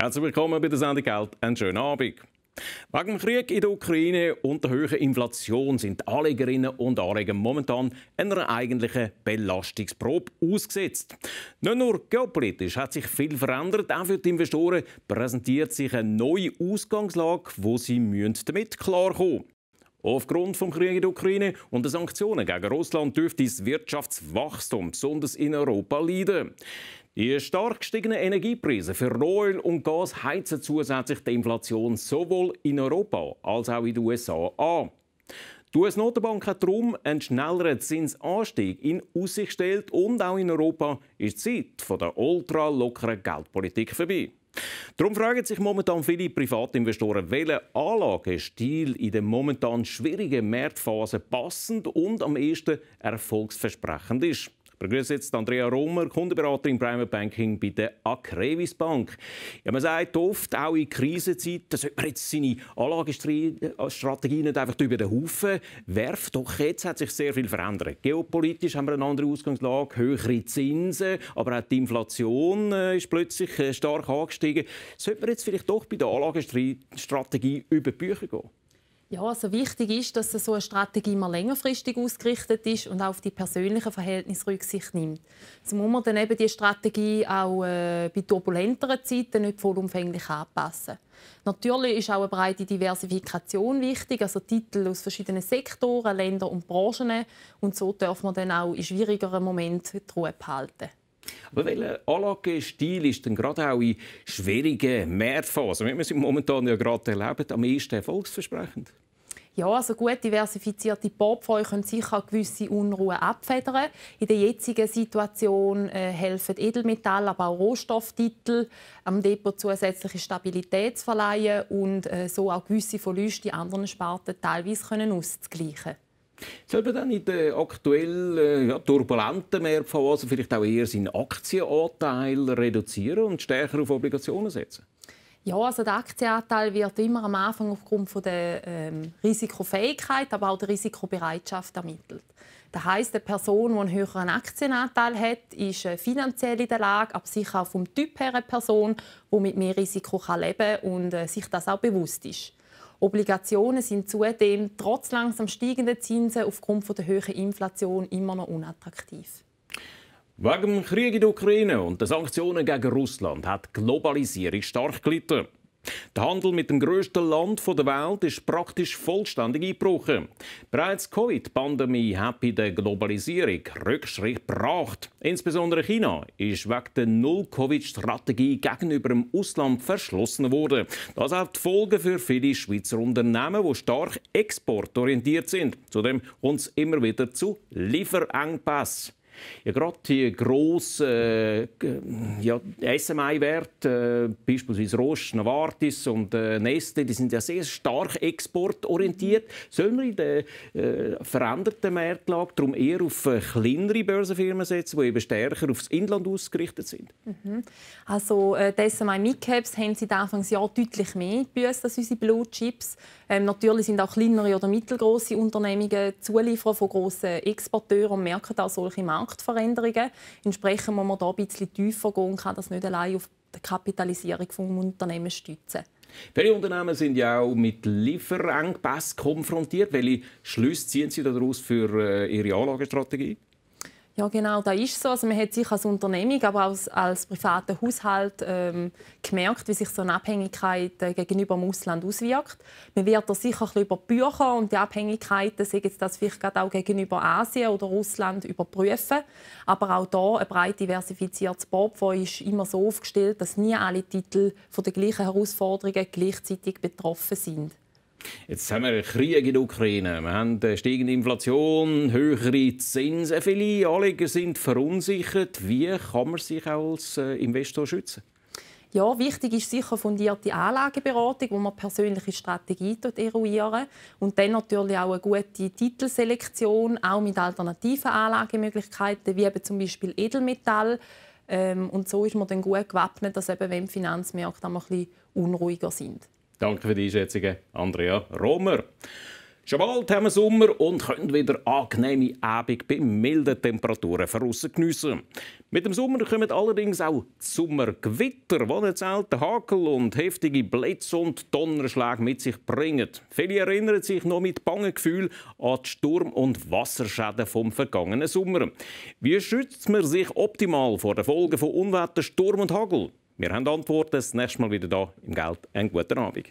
Herzlich willkommen bei der Sendung Geld. Einen schönen Abend. Wegen dem Krieg in der Ukraine und der hohen Inflation sind Anlegerinnen und Anleger momentan einer eigentlichen Belastungsprobe ausgesetzt. Nicht nur geopolitisch hat sich viel verändert, auch für die Investoren präsentiert sich eine neue Ausgangslage, wo sie müssen damit klarkommen müssen. Aufgrund des Krieges in der Ukraine und der Sanktionen gegen Russland dürfte das Wirtschaftswachstum besonders in Europa leiden. Die stark gestiegenen Energiepreise für Rohöl und Gas heizen zusätzlich die Inflation sowohl in Europa als auch in den USA an. Die US-Notenbank hat darum einen schnelleren Zinsanstieg in Aussicht gestellt und auch in Europa ist die Zeit der ultra lockeren Geldpolitik vorbei. Darum fragen sich momentan viele Privatinvestoren, welcher Anlagestil in der momentan schwierigen Marktphase passend und am ehesten erfolgsversprechend ist. Wir begrüßen jetzt Andrea Romer, Kundenberaterin Private Banking bei der Akrevis Bank. Ja, man sagt oft, auch in Krisenzeiten, sollte man jetzt seine Anlagestrategie nicht einfach über den Haufen werfen. Doch jetzt hat sich sehr viel verändert. Geopolitisch haben wir eine andere Ausgangslage, höhere Zinsen, aber auch die Inflation äh, ist plötzlich äh, stark angestiegen. Sollte man jetzt vielleicht doch bei der Anlagestrategie über die Bücher gehen? Ja, also wichtig ist, dass so eine Strategie immer längerfristig ausgerichtet ist und auch auf die persönlichen Verhältnisse Rücksicht nimmt. So muss man dann eben die Strategie auch äh, bei turbulenteren Zeiten nicht vollumfänglich anpassen. Natürlich ist auch eine breite Diversifikation wichtig, also Titel aus verschiedenen Sektoren, Ländern und Branchen. Und so darf man dann auch in schwierigeren Momenten die Ruhe behalten. Aber welcher Anlagestil ist denn gerade auch in schwierigen Marktphasen, also, wie wir es momentan ja gerade erleben, am meisten erfolgsversprechend? Ja, also gut diversifizierte Portfolio können sicher gewisse Unruhen abfedern. In der jetzigen Situation äh, helfen Edelmetall, aber auch Rohstofftitel, am ähm, Depot zusätzliche Stabilität zu verleihen und äh, so auch gewisse Verluste in anderen Sparten teilweise können auszugleichen. Sollte dann in den aktuellen ja, turbulenten Marktphasen vielleicht auch eher seinen Aktienanteil reduzieren und stärker auf Obligationen setzen? Ja, also der Aktienanteil wird immer am Anfang aufgrund von der ähm, Risikofähigkeit, aber auch der Risikobereitschaft ermittelt. Das heißt, eine Person, die einen höheren Aktienanteil hat, ist äh, finanziell in der Lage, aber sicher auch vom Typ her eine Person, die mit mehr Risiko leben kann und äh, sich das auch bewusst ist. Obligationen sind zudem trotz langsam steigender Zinsen aufgrund der hohen Inflation immer noch unattraktiv. Wegen dem Krieg in der Ukraine und den Sanktionen gegen Russland hat die Globalisierung stark gelitten. Der Handel mit dem grössten Land der Welt ist praktisch vollständig eingebrochen. Bereits die Covid-Pandemie hat bei der Globalisierung Rückschritt gebracht. Insbesondere China ist wegen der Null-Covid-Strategie gegenüber dem Ausland verschlossen worden. Das hat Folgen für viele Schweizer Unternehmen, die stark exportorientiert sind. Zudem kommt es immer wieder zu Lieferengpässen. Ja, gerade die grossen äh, ja, SMI-Werte, äh, beispielsweise Roche, Novartis und äh, Neste, die sind ja sehr stark exportorientiert. Sollen wir in der äh, veränderten Marktlage darum eher auf kleinere Börsenfirmen setzen, die eben stärker aufs Inland ausgerichtet sind? Mhm. Also äh, die SMI Midcaps haben seit Anfangsjahr deutlich mehr gebüßt als unsere Blue Chips. Ähm, natürlich sind auch kleinere oder mittelgroße Unternehmen Zulieferer von grossen Exporteuren und merken auch solche Marken. Marktveränderungen. Entsprechend muss man da ein bisschen tiefer gehen und kann das nicht allein auf die Kapitalisierung des Unternehmens stützen. Viele Unternehmen sind ja auch mit Lieferengpässe konfrontiert. Welche Schlüsse ziehen Sie daraus für äh, Ihre Anlagestrategie? Ja, genau, das ist so. Also man hat sich als Unternehmung, aber auch als, als privater Haushalt ähm, gemerkt, wie sich so eine Abhängigkeit äh, gegenüber dem Ausland auswirkt. Man wird da sicher ein über die Bücher und die Abhängigkeiten, sei jetzt das vielleicht gerade auch gegenüber Asien oder Russland, überprüfen. Aber auch da ein breit diversifiziertes Portfolio ist immer so aufgestellt, dass nie alle Titel von den gleichen Herausforderungen gleichzeitig betroffen sind. Jetzt haben wir Krieg in der Ukraine, wir haben steigende Inflation, höhere Zinsen. Viele Anleger sind verunsichert. Wie kann man sich als äh, Investor schützen? Ja, wichtig ist sicher fundierte Anlageberatung, wo man persönliche Strategie eruieren und dann natürlich auch eine gute Titelselektion, auch mit alternativen Anlagemöglichkeiten, wie eben zum Beispiel Edelmetall. Ähm, und so ist man dann gut gewappnet, dass eben, wenn die Finanzmärkte ein bisschen unruhiger sind. Danke für die Einschätzungen, Andrea Romer. Schon bald haben wir Sommer und können wieder angenehme Abend bei milden Temperaturen draussen geniessen. Mit dem Sommer kommen allerdings auch Sommergewitter, die nicht selten Hagel und heftige Blitz- und Donnerschläge mit sich bringen. Viele erinnern sich noch mit bangen Gefühl an die Sturm- und Wasserschäden vom vergangenen Sommer. Wie schützt man sich optimal vor den Folgen von Unwetter, Sturm und Hagel? Wir haben Antworten. Das nächste Mal wieder da im Geld. Einen guten Abend.